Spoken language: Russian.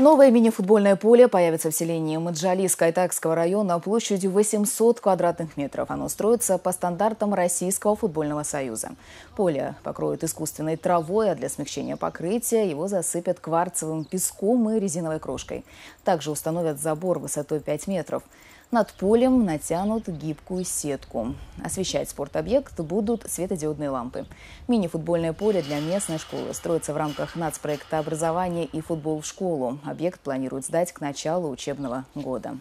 Новое мини-футбольное поле появится в селении Маджалис Кайтакского района площадью 800 квадратных метров. Оно строится по стандартам Российского футбольного союза. Поле покроют искусственной травой, а для смягчения покрытия его засыпят кварцевым песком и резиновой крошкой. Также установят забор высотой 5 метров. Над полем натянут гибкую сетку. Освещать спортобъект будут светодиодные лампы. Мини-футбольное поле для местной школы строится в рамках нацпроекта «Образование и футбол в школу». Объект планируют сдать к началу учебного года.